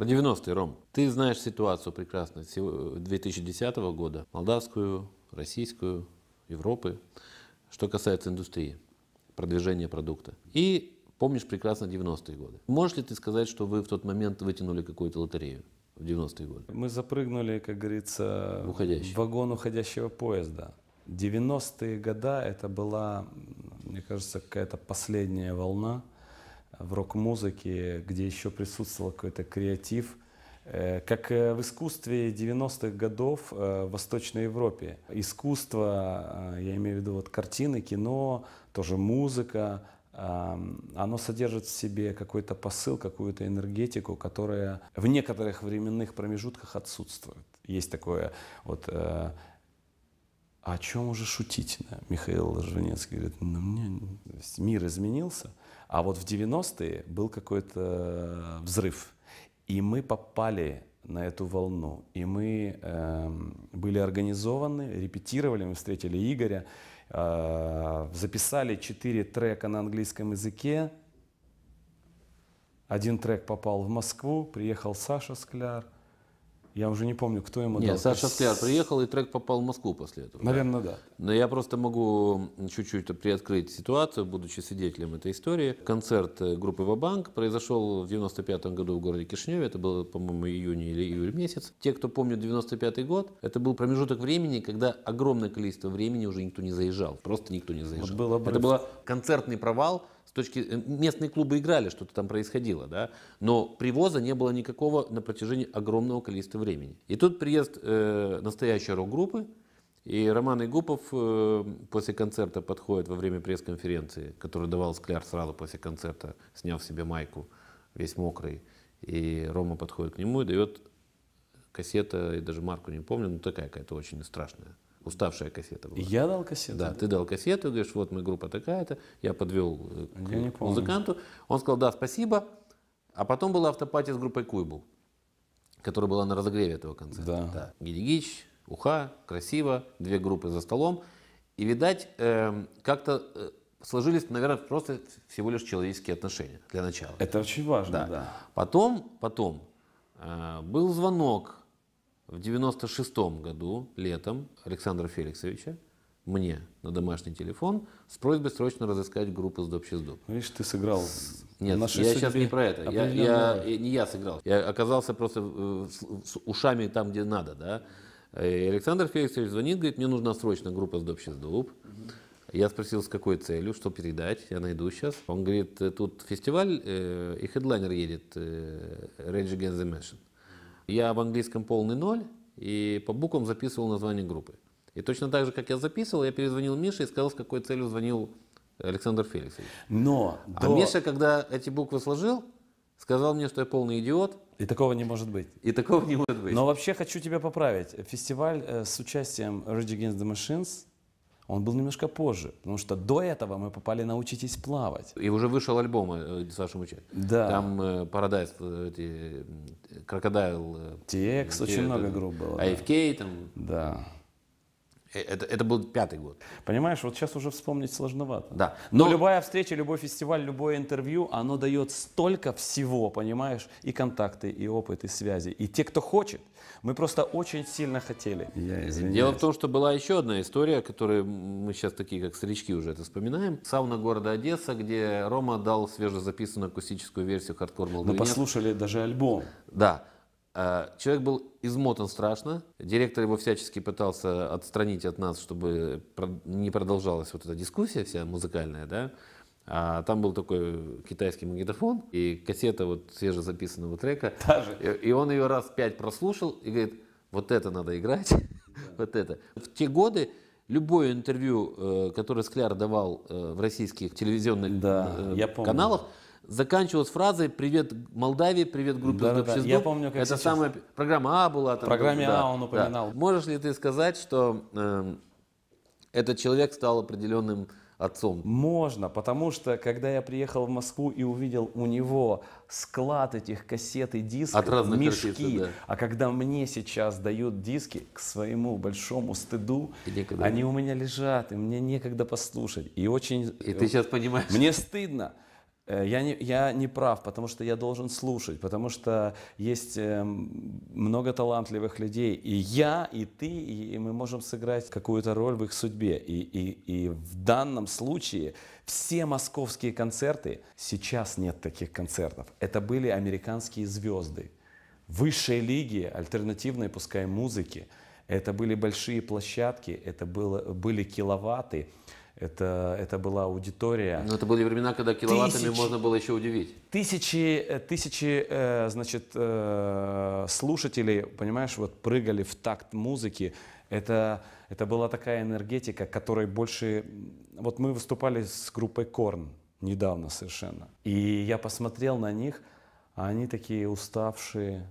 Про 90-е, Ром. Ты знаешь ситуацию прекрасно 2010 года, молдавскую, российскую, Европы, что касается индустрии, продвижения продукта. И помнишь прекрасно 90-е годы. Можешь ли ты сказать, что вы в тот момент вытянули какую-то лотерею? в 90-е годы. Мы запрыгнули, как говорится, в, уходящий. в вагон уходящего поезда. 90-е года это была, мне кажется, какая-то последняя волна в рок-музыке, где еще присутствовал какой-то креатив, э, как э, в искусстве 90-х годов э, в Восточной Европе. Искусство, я имею в виду вот картины, кино, тоже музыка, оно содержит в себе какой-то посыл, какую-то энергетику, которая в некоторых временных промежутках отсутствует. Есть такое вот «А о чем уже шутить? Михаил Жванецкий говорит, ну, мне мир изменился, а вот в 90-е был какой-то взрыв, и мы попали на эту волну, и мы э, были организованы, репетировали, мы встретили Игоря, э, записали четыре трека на английском языке, один трек попал в Москву, приехал Саша Скляр – я уже не помню, кто ему Нет, дал. Саша Скляр приехал, и трек попал в Москву после этого. Наверное, да. Но я просто могу чуть-чуть приоткрыть ситуацию, будучи свидетелем этой истории. Концерт э, группы «Вабанк» произошел в 95 году в городе Кишиневе. Это было, по-моему, июнь или июль месяц. Те, кто помнит 95 год, это был промежуток времени, когда огромное количество времени уже никто не заезжал. Просто никто не заезжал. Вот был это был концертный провал, с точки э, местные клубы играли, что-то там происходило, да, но привоза не было никакого на протяжении огромного количества времени. И тут приезд э, настоящей рок-группы, и Роман Игупов э, после концерта подходит во время пресс-конференции, которую давал Скляр сразу после концерта, сняв себе майку, весь мокрый, и Рома подходит к нему и дает кассета, и даже марку не помню, но такая какая-то очень страшная уставшая кассета была. Я дал кассету? Да, ты дал кассету, говоришь, вот мы группа такая-то, я подвел э, к я музыканту. Он сказал, да, спасибо. А потом была автопатия с группой Куйбл, которая была на разогреве этого концерта. Да. да. Гидигич, Уха, красиво, две группы за столом. И, видать, э, как-то э, сложились, наверное, просто всего лишь человеческие отношения для начала. Это очень важно, да. да. Потом, потом э, был звонок в 96-м году, летом, Александра Феликсовича, мне на домашний телефон с просьбой срочно разыскать группу «Сдоб Чездоб». Ну, видишь, ты сыграл. Нет, Наши я сейчас не про это. Я, я, я, не я сыграл. Я оказался просто э, с, с ушами там, где надо. Да? И Александр Феликсович звонит, говорит, мне нужна срочно группа «Сдоб Чездоб». Я спросил, с какой целью, что передать, я найду сейчас. Он говорит, тут фестиваль, э, и хедлайнер едет, э, Rage Against the Machine. Я в английском полный ноль и по буквам записывал название группы. И точно так же, как я записывал, я перезвонил Мише и сказал, с какой целью звонил Александр Феликсович. Но а до... Миша, когда эти буквы сложил, сказал мне, что я полный идиот. И такого не может быть. И такого не может быть. Но вообще хочу тебя поправить. Фестиваль э, с участием Rage Against the Machines он был немножко позже, потому что до этого мы попали «Научитесь плавать». И уже вышел альбом э, Саши Муча. Да. Там э, Парадайз, э, эти, Крокодайл. TX, э, очень много групп было. AFK «А да. там. Да. Э, это, это был пятый год. Понимаешь, вот сейчас уже вспомнить сложновато. Да. Но... но ну, любая встреча, любой фестиваль, любое интервью, оно дает столько всего, понимаешь, и контакты, и опыт, и связи. И те, кто хочет, мы просто очень сильно хотели. Я извиняюсь. Дело в том, что была еще одна история, которую мы сейчас такие, как старички, уже это вспоминаем. Сауна города Одесса, где Рома дал свежезаписанную акустическую версию хардкор молдавинец. Мы послушали даже альбом. Да. А, человек был измотан страшно. Директор его всячески пытался отстранить от нас, чтобы не продолжалась вот эта дискуссия вся музыкальная, да. А там был такой китайский магнитофон и кассета вот свежезаписанного трека. Даже. И, и он ее раз пять прослушал и говорит, вот это надо играть, вот это. В те годы любое интервью, э, которое Скляр давал э, в российских телевизионных э, каналах, заканчивалась фразой «Привет Молдавии, привет группе да, да, Я помню, как Это сейчас. самая программа А была. Там, программе а да, А он упоминал. Да. Можешь ли ты сказать, что э, этот человек стал определенным отцом? Можно, потому что когда я приехал в Москву и увидел у него склад этих кассет и дисков, От разных мешки, артистов, да. а когда мне сейчас дают диски, к своему большому стыду, они у меня лежат, и мне некогда послушать. И очень... И ты сейчас э, понимаешь. Мне стыдно. Э, я не, я не прав, потому что я должен слушать, потому что есть эм, много талантливых людей, и я, и ты, и мы можем сыграть какую-то роль в их судьбе. И, и, и в данном случае все московские концерты, сейчас нет таких концертов, это были американские звезды, высшие лиги альтернативной, пускай, музыки. Это были большие площадки, это было, были киловатты. Это, это была аудитория. Но это были времена, когда киловаттами тысяч, можно было еще удивить. Тысячи, э, тысячи э, значит, э, слушателей, понимаешь, вот прыгали в такт музыки. Это, это была такая энергетика, которой больше... Вот мы выступали с группой Корн недавно совершенно. И я посмотрел на них, а они такие уставшие.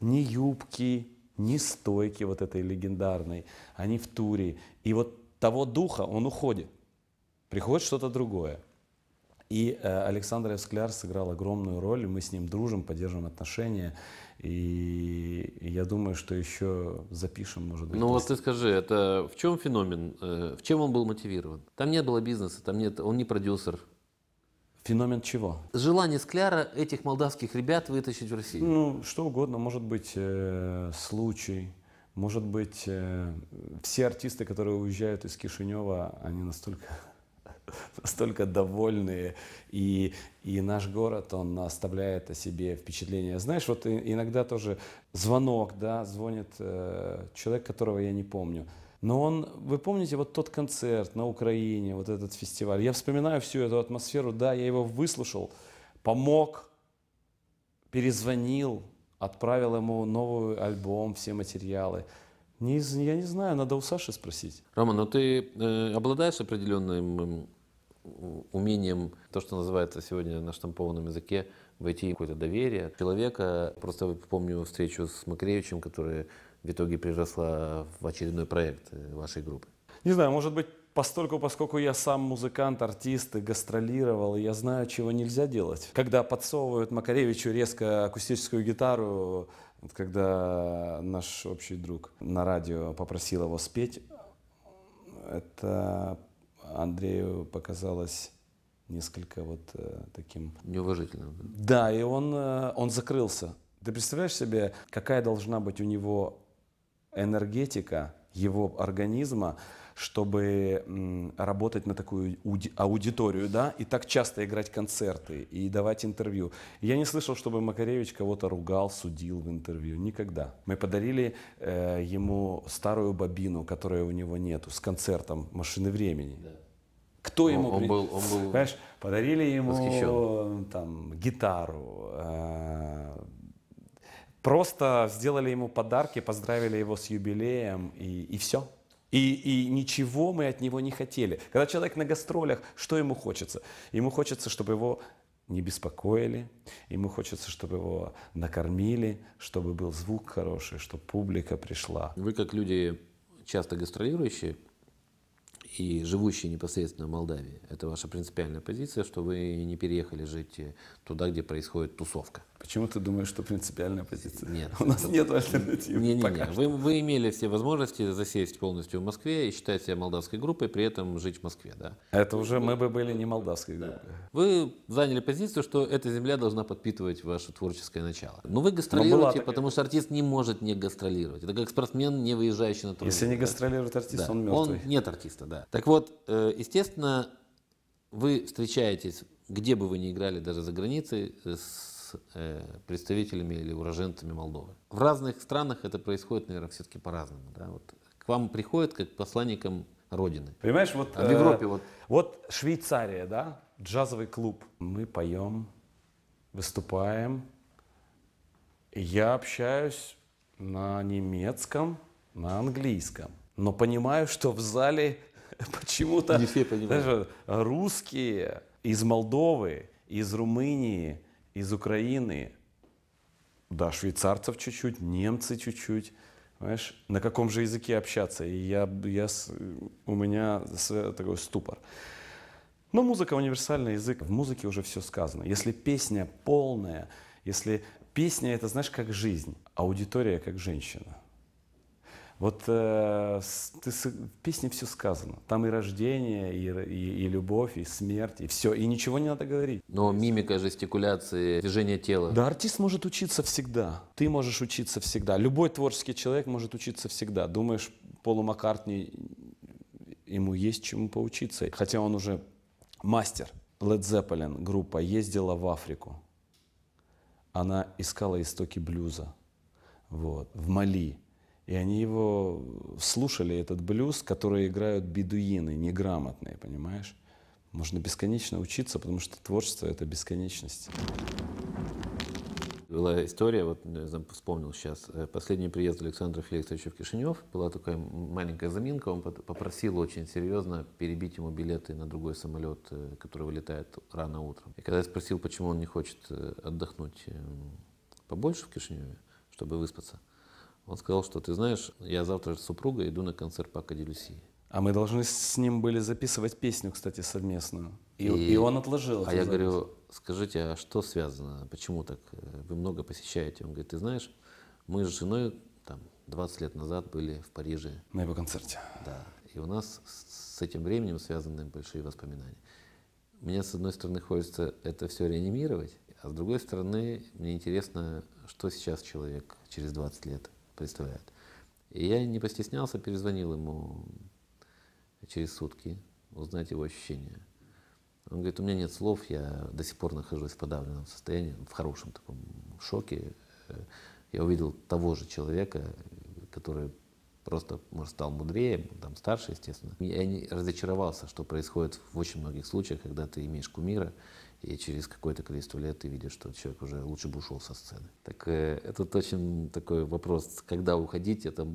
Ни юбки, ни стойки вот этой легендарной. Они в туре. И вот того духа, он уходит. Приходит что-то другое. И э, Александр Эскляр сыграл огромную роль, мы с ним дружим, поддерживаем отношения, и я думаю, что еще запишем, может быть. Ну вот ты скажи, это в чем феномен, э, в чем он был мотивирован? Там не было бизнеса, там нет, он не продюсер. Феномен чего? Желание Скляра этих молдавских ребят вытащить в Россию. Ну, что угодно, может быть, э, случай, может быть, э, все артисты, которые уезжают из Кишинева, они настолько настолько довольные, и, и наш город, он оставляет о себе впечатление. Знаешь, вот иногда тоже звонок, да, звонит э, человек, которого я не помню, но он, вы помните, вот тот концерт на Украине, вот этот фестиваль, я вспоминаю всю эту атмосферу, да, я его выслушал, помог, перезвонил, отправил ему новый альбом, все материалы. Не, я не знаю, надо у Саши спросить. Роман, но ты э, обладаешь определенным умением, то, что называется сегодня на штампованном языке, войти в какое-то доверие человека. Просто помню встречу с Макревичем, которая в итоге переросла в очередной проект э, вашей группы. Не знаю, может быть, Постольку, поскольку я сам музыкант, артист и гастролировал, я знаю, чего нельзя делать. Когда подсовывают Макаревичу резко акустическую гитару, вот когда наш общий друг на радио попросил его спеть, это Андрею показалось несколько вот э, таким... Неуважительным. Да, и он, э, он закрылся. Ты представляешь себе, какая должна быть у него энергетика, его организма, чтобы работать на такую аудиторию, да, и так часто играть концерты и давать интервью. Я не слышал, чтобы Макаревич кого-то ругал, судил в интервью. Никогда. Мы подарили э, ему старую бобину, которая у него нету, с концертом «Машины времени». Да. Кто ему... Он был, он был Понимаешь, подарили ему там, гитару, э, Просто сделали ему подарки, поздравили его с юбилеем и, и все. И, и ничего мы от него не хотели. Когда человек на гастролях, что ему хочется? Ему хочется, чтобы его не беспокоили, ему хочется, чтобы его накормили, чтобы был звук хороший, чтобы публика пришла. Вы как люди часто гастролирующие, и живущие непосредственно в Молдавии. Это ваша принципиальная позиция, что вы не переехали жить э, туда, где происходит тусовка. Почему ты думаешь, что принципиальная позиция? Нет. У нас нет альтернативы. Не, не, не. Вы, вы имели все возможности засесть полностью в Москве и считать себя молдавской группой, при этом жить в Москве, да? Это уже мы бы были не молдавской группой. Да. Вы заняли позицию, что эта земля должна подпитывать ваше творческое начало. Но вы ну, гастролируете, Но потому что артист не может не гастролировать. Это как спортсмен, не выезжающий на турнир. Если не гастролирует артист, да. он мертвый. Он нет артиста, да. Так вот, э, естественно, вы встречаетесь, где бы вы ни играли, даже за границей, с э, представителями или уроженцами Молдовы. В разных странах это происходит, наверное, все-таки по-разному. Да? Вот к вам приходят как посланникам Родины. Понимаешь, вот а в Европе э, вот. Вот Швейцария, да, джазовый клуб. Мы поем, выступаем. Я общаюсь на немецком, на английском, но понимаю, что в зале почему-то не все понимают. Знаешь, русские из Молдовы, из Румынии, из Украины, да, швейцарцев чуть-чуть, немцы чуть-чуть, понимаешь, на каком же языке общаться. И я, я, у меня такой ступор. Но музыка — универсальный язык. В музыке уже все сказано. Если песня полная, если песня — это, знаешь, как жизнь, аудитория — как женщина — вот э, ты, в песне все сказано. Там и рождение, и, и, и любовь, и смерть, и все. И ничего не надо говорить. Но мимика, жестикуляции, движение тела. Да, артист может учиться всегда. Ты можешь учиться всегда. Любой творческий человек может учиться всегда. Думаешь, Полу Маккартни, ему есть чему поучиться. Хотя он уже мастер. Led Zeppelin группа ездила в Африку. Она искала истоки блюза. Вот, в Мали и они его э, слушали, этот блюз, который играют бедуины, неграмотные, понимаешь? Можно бесконечно учиться, потому что творчество — это бесконечность. Была история, вот я э, вспомнил сейчас, э, последний приезд Александра Феликсовича в Кишинев, была такая маленькая заминка, он попросил очень серьезно перебить ему билеты на другой самолет, который вылетает рано утром. И когда я спросил, почему он не хочет отдохнуть побольше в Кишиневе, чтобы выспаться, он сказал, что ты знаешь, я завтра с супругой иду на концерт Пака Делюси. А мы должны с ним были записывать песню, кстати, совместную. И, и, и он отложил. А я запись. говорю, скажите, а что связано? Почему так? Вы много посещаете? Он говорит, ты знаешь, мы с женой там 20 лет назад были в Париже. На его концерте. Да. И у нас с этим временем связаны большие воспоминания. Мне, с одной стороны, хочется это все реанимировать, а с другой стороны, мне интересно, что сейчас человек через 20 лет представляют. И я не постеснялся, перезвонил ему через сутки, узнать его ощущения. Он говорит, у меня нет слов, я до сих пор нахожусь в подавленном состоянии, в хорошем таком шоке. Я увидел того же человека, который просто, может, стал мудрее, там, старше, естественно. Я не разочаровался, что происходит в очень многих случаях, когда ты имеешь кумира, и через какое-то количество лет ты видишь, что человек уже лучше бы ушел со сцены. Так э, это очень такой вопрос, когда уходить, это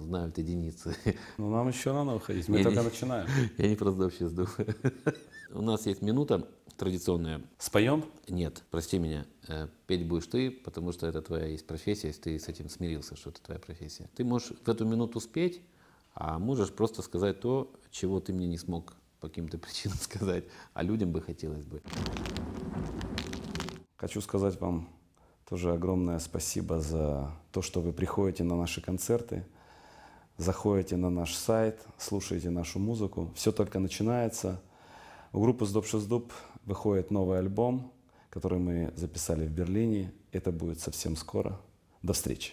знают единицы. Ну, нам еще рано уходить, мы я только не, начинаем. Я не про сейчас думаю. У нас есть минута традиционная. Споем? Нет, прости меня. Э, петь будешь ты, потому что это твоя есть профессия, если ты с этим смирился, что это твоя профессия. Ты можешь в эту минуту спеть, а можешь просто сказать то, чего ты мне не смог по каким-то причинам сказать, а людям бы хотелось бы. Хочу сказать вам тоже огромное спасибо за то, что вы приходите на наши концерты, заходите на наш сайт, слушаете нашу музыку. Все только начинается. У группы «Сдоб Шездуб» выходит новый альбом, который мы записали в Берлине. Это будет совсем скоро. До встречи!